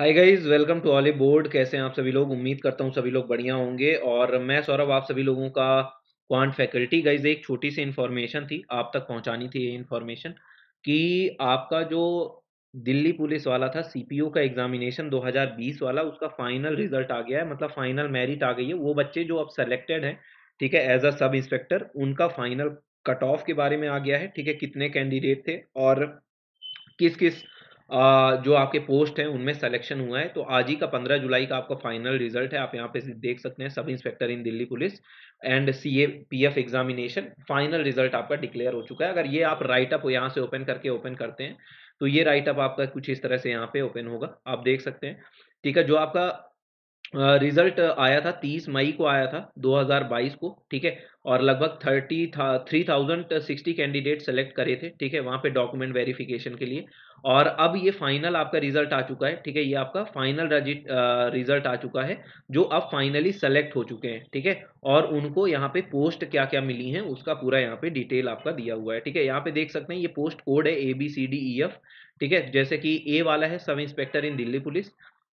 Hi guys welcome to Oliveboard कैसे हैं आप सभी लोग उम्मीद करता हूं सभी लोग बढ़िया होंगे और मैं सौरभ आप सभी लोगों का क्वांट फैकल्टी गाइज एक छोटी सी इन्फॉर्मेशन थी आप तक पहुंचानी थी ये इन्फॉर्मेशन कि आपका जो दिल्ली पुलिस वाला था सीपीओ का एग्जामिनेशन 2020 वाला उसका फाइनल रिजल्ट आ गया है मतलब फाइनल मेरिट आ गई है वो बच्चे जो अब सेलेक्टेड हैं ठीक है एज अ सब इंस्पेक्टर उनका फाइनल कट ऑफ के बारे में आ गया है ठीक है कितने कैंडिडेट थे और किस किस जो आपके पोस्ट हैं उनमें सिलेक्शन हुआ है तो आज ही का पंद्रह जुलाई का आपका फाइनल रिजल्ट है आप यहाँ पे हम्म। देख सकते हैं sub inspector in Delhi police and C A P F examination final result आपका डिक्लेयर हो चुका है अगर ये आप राइट अप यहाँ से ओपन करके ओपन करते हैं तो ये राइट अप आपका कुछ इस तरह से यहाँ पे ओपन होगा आप देख सकते हैं ठीक है जो आपका रिजल्ट आया था 30 मई को आया था 2022 को ठीक है और लगभग थर्टी था three thousand sixty candidate select करे थे ठीक है वहां पे डॉक्यूमेंट वेरिफिकेशन के लिए और अब ये फाइनल आपका रिजल्ट आ चुका है ठीक है ये आपका फाइनल रिजल्ट आ चुका है जो अब फाइनली सेलेक्ट हो चुके हैं ठीक है और उनको यहाँ पे पोस्ट क्या क्या मिली है उसका पूरा यहाँ पे डिटेल आपका दिया हुआ है ठीक है यहाँ पे देख सकते हैं ये पोस्ट कोड है A B C D E F ठीक है जैसे कि ए वाला है सब इंस्पेक्टर इन दिल्ली पुलिस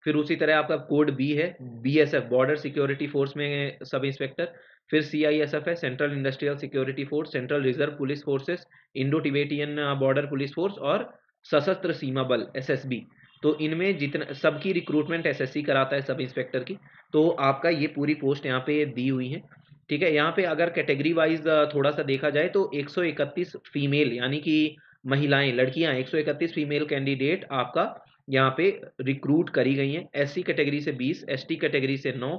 फिर उसी तरह आपका कोड बी है B S F border security force में सब इंस्पेक्टर फिर सी आई एस एफ है central industrial security force central reserve police forces Indo Tibetan border police force और सशस्त्र सीमा बल एस एस बी तो इनमें जितना सबकी रिक्रूटमेंट एस एस सी कराता है सब इंस्पेक्टर की तो आपका ये पूरी पोस्ट यहाँ पे दी हुई है ठीक है यहाँ पे अगर कैटेगरी वाइज थोड़ा सा देखा जाए तो 131 फीमेल यानी कि महिलाएं लड़कियां 131 फीमेल कैंडिडेट आपका यहाँ पे रिक्रूट करी गई हैं एस कैटेगरी से 20 एस कैटेगरी से 9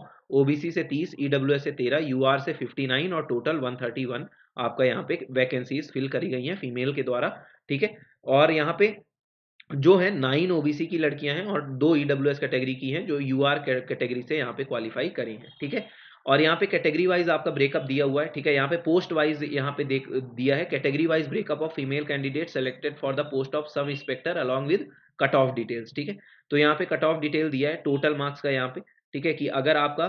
ओबीसी से 30 ईडब्ल्यूएस e से 13 यूआर से 59 और टोटल 131 आपका यहाँ पे वैकेंसीज फिल करी गई हैं फीमेल के द्वारा ठीक है और यहाँ पे जो है नाइन ओबीसी की लड़कियां हैं और दो ईडब्ल्यूएस e कैटेगरी की हैं जो यूआर कैटेगरी से यहाँ पे क्वालिफाई करी हैं ठीक है और यहाँ पे कैटेगरी वाइज आपका ब्रेकअप दिया हुआ है ठीक है यहाँ पे पोस्ट वाइज यहाँ पे देख दिया है category wise breakup of female candidate selected for the post of sub inspector along with cut off details ठीक है तो यहाँ पे कट ऑफ डिटेल दिया है टोटल मार्क्स का यहाँ पे ठीक है कि अगर आपका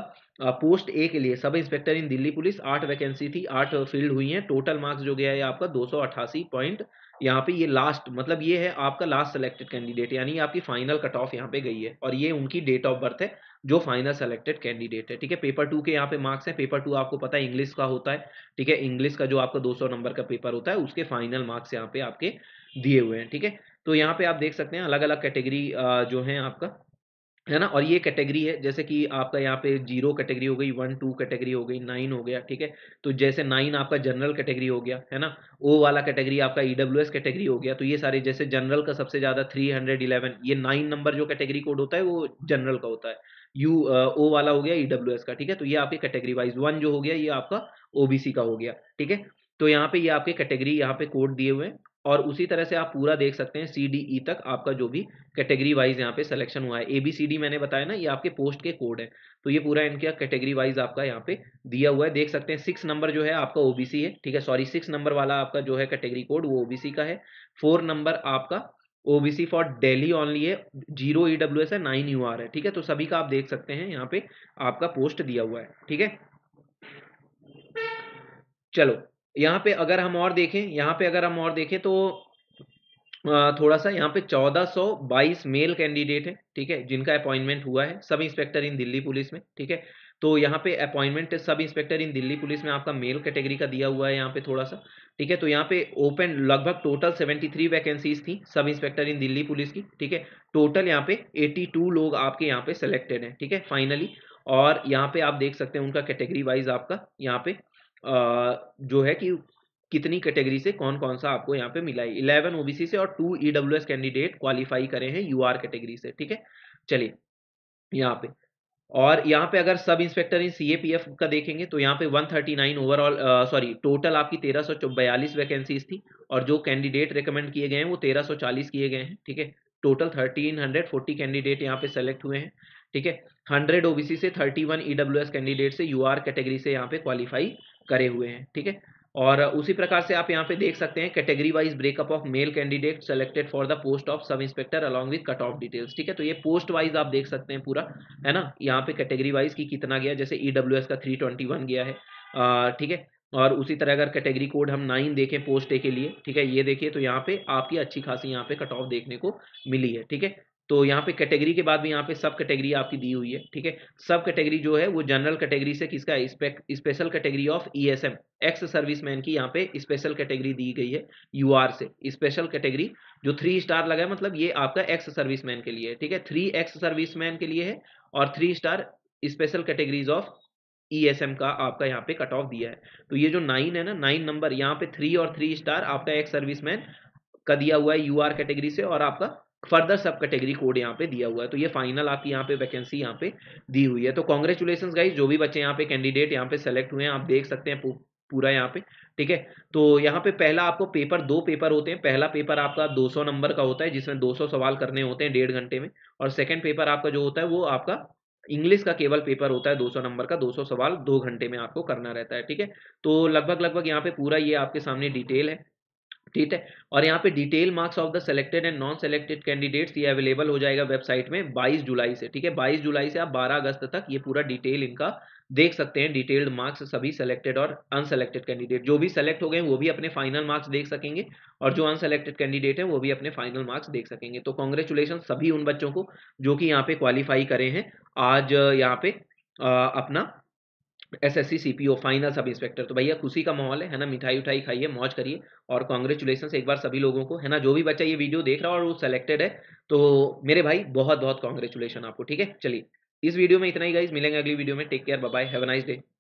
पोस्ट ए के लिए sub inspector in Delhi police आठ वैकेंसी थी आठ फील्ड हुई है टोटल मार्क्स जो गया है आपका दो यहाँ पे ये लास्ट मतलब ये है आपका लास्ट सिलेक्टेड कैंडिडेट यानी आपकी फाइनल कट ऑफ यहाँ पे गई है और ये उनकी डेट ऑफ बर्थ है जो फाइनल सेलेक्टेड कैंडिडेट है ठीक है पेपर टू के यहाँ पे मार्क्स हैं पेपर टू आपको पता है इंग्लिश का होता है ठीक है इंग्लिश का जो आपका 200 नंबर का पेपर होता है उसके फाइनल मार्क्स यहाँ पे आपके दिए हुए हैं ठीक है तो यहाँ पे आप देख सकते हैं अलग अलग कैटेगरी जो है आपका है ना और ये कैटेगरी है जैसे कि आपका यहाँ पे जीरो कैटेगरी हो गई वन टू कैटेगरी हो गई नाइन हो गया ठीक है तो जैसे नाइन आपका जनरल कैटेगरी हो गया है ना ओ वाला कैटेगरी आपका ई डब्ल्यू एस कैटेगरी हो गया तो ये सारे जैसे जनरल का सबसे ज़्यादा थ्री हंड्रेड इलेवन ये नाइन नंबर जो कैटेगरी कोड होता है वो जनरल का होता है यू ओ uh, वाला हो गया ई डब्ल्यू एस का ठीक है तो ये आपके कैटेगरी वाइज वन जो हो गया ये आपका ओ बी सी का हो गया ठीक है तो यहाँ पे ये आपके कैटेगरी यहाँ पे कोड दिए हुए हैं और उसी तरह से आप पूरा देख सकते हैं सी डी ई तक आपका जो भी कैटेगरी वाइज यहाँ पे सिलेक्शन हुआ है ए बी सी डी मैंने बताया ना ये आपके पोस्ट के कोड है तो ये पूरा इनका कैटेगरी वाइज आपका यहाँ पे दिया हुआ है देख सकते हैं सिक्स नंबर जो है आपका ओबीसी है ठीक है सॉरी सिक्स नंबर वाला आपका जो है कैटेगरी कोड वो ओबीसी का है फोर नंबर आपका ओबीसी फॉर डेली ऑनली है जीरो ई डब्ल्यू एस है नाइन यू आर है ठीक है तो सभी का आप देख सकते हैं यहाँ पे आपका पोस्ट दिया हुआ है ठीक है चलो यहाँ पे अगर हम और देखें यहाँ पे अगर हम और देखें तो थोड़ा सा यहाँ पे 1422 मेल कैंडिडेट है ठीक है जिनका अपॉइंटमेंट हुआ है सब इंस्पेक्टर इन दिल्ली पुलिस में ठीक है तो यहाँ पे अपॉइंटमेंट सब इंस्पेक्टर इन दिल्ली पुलिस में आपका मेल कैटेगरी का दिया हुआ है यहाँ पे थोड़ा सा ठीक है तो यहाँ पे ओपन लगभग टोटल 73 वैकेंसीज थी सब इंस्पेक्टर इन दिल्ली पुलिस की ठीक है टोटल यहाँ पे 82 लोग आपके यहाँ पे सिलेक्टेड हैं ठीक है फाइनली और यहाँ पे आप देख सकते हैं उनका कैटेगरी वाइज आपका यहाँ पे जो है कि कितनी कैटेगरी से कौन कौन सा आपको यहाँ पे मिला है इलेवन ओबीसी से और टू एस कैंडिडेट क्वालिफाई करे हैं आर कैटेगरी से ठीक है चलिए यहाँ पे और यहाँ पे अगर सब इंस्पेक्टर इन एफ का देखेंगे तो यहाँ पे 139 ओवरऑल सॉरी टोटल आपकी बयालीस वैकेंसीज थी और जो कैंडिडेट रिकमेंड किए गए हैं वो 1340 किए गए हैं ठीक है टोटल 1340 कैंडिडेट यहाँ पे सेलेक्ट हुए हैं ठीक है हंड्रेड ओबीसी से थर्टी वन ईडब्ल्यूएस कैंडिडेट से यूआर कैटेगरी से यहाँ पे क्वालिफाई करे हुए हैं ठीक है और उसी प्रकार से आप यहाँ पे देख सकते हैं category wise breakup of male candidate selected for the post of sub inspector along with cut off details ठीक है तो ये पोस्ट वाइज आप देख सकते हैं पूरा है ना यहाँ पे कैटेगरी वाइज की कितना गया जैसे ई e का थ्री ट्वेंटी वन गया है ठीक है और उसी तरह अगर कैटेगरी कोड हम नाइन देखें पोस्ट ए के लिए ठीक है ये देखिए तो यहाँ पे आपकी अच्छी खासी यहाँ पे कट ऑफ देखने को मिली है ठीक है तो यहाँ पे कैटेगरी के बाद भी यहाँ पे सब कैटेगरी आपकी दी हुई है ठीक है सब कैटेगरी जो है वो जनरल कैटेगरी से किसका special category of ESM ex serviceman की यहाँ पे स्पेशल कैटेगरी दी गई है यूआर से स्पेशल कैटेगरी जो थ्री स्टार लगा है मतलब ये आपका एक्स सर्विस मैन के लिए है ठीक है थ्री एक्स सर्विस मैन के लिए है और three star special categories of M का आपका यहाँ पे कट ऑफ दिया है तो ये जो नाइन है ना नाइन नंबर यहाँ पे थ्री और थ्री स्टार आपका एक्स सर्विस मैन का दिया हुआ है आर कैटेगरी से और आपका फर्दर सब कैटेगरी कोड यहाँ पे दिया हुआ है तो ये फाइनल आपकी यहाँ पे वैकेंसी यहाँ पे दी हुई है तो कॉन्ग्रेचुलेसन गाइज जो भी बच्चे यहाँ पे कैंडिडेट यहाँ पे सेलेक्ट हुए हैं आप देख सकते हैं पूरा यहाँ पे ठीक है तो यहाँ पे पहला आपको पेपर दो पेपर होते हैं पहला पेपर आपका 200 नंबर का होता है जिसमें 200 सवाल करने होते हैं डेढ़ घंटे में और सेकंड पेपर आपका जो होता है वो आपका इंग्लिश का केवल पेपर होता है 200 नंबर का 200 सवाल दो घंटे में आपको करना रहता है ठीक है तो लगभग लगभग यहाँ पे पूरा ये आपके सामने डिटेल है ठीक है और यहाँ पे detail marks of the selected and non selected candidates ये अवेलेबल हो जाएगा वेबसाइट में 22 जुलाई से ठीक है 22 जुलाई से आप 12 अगस्त तक ये पूरा डिटेल इनका देख सकते हैं डिटेल्ड मार्क्स सभी सेलेक्टेड और अनसेलेक्टेड कैंडिडेट जो भी सेलेक्ट हो गए वो भी अपने फाइनल मार्क्स देख सकेंगे और जो अनसेलेक्टेड कैंडिडेट हैं वो भी अपने फाइनल मार्क्स देख सकेंगे तो कॉन्ग्रेचुलेशन सभी उन बच्चों को जो कि यहाँ पे क्वालिफाई करें हैं आज यहाँ पे आ, अपना S S C C P O final sub inspector तो भैया खुशी का माहौल है है ना मिठाई उठाई खाइए मौज करिए और कॉन्ग्रेचुलेशन एक बार सभी लोगों को है ना जो भी बच्चा ये वीडियो देख रहा है और वो सेलेक्टेड है तो मेरे भाई बहुत बहुत कॉन्ग्रेचुलेशन आपको ठीक है चलिए इस वीडियो में इतना ही गाइज मिलेंगे अगली वीडियो में take care bye have nice day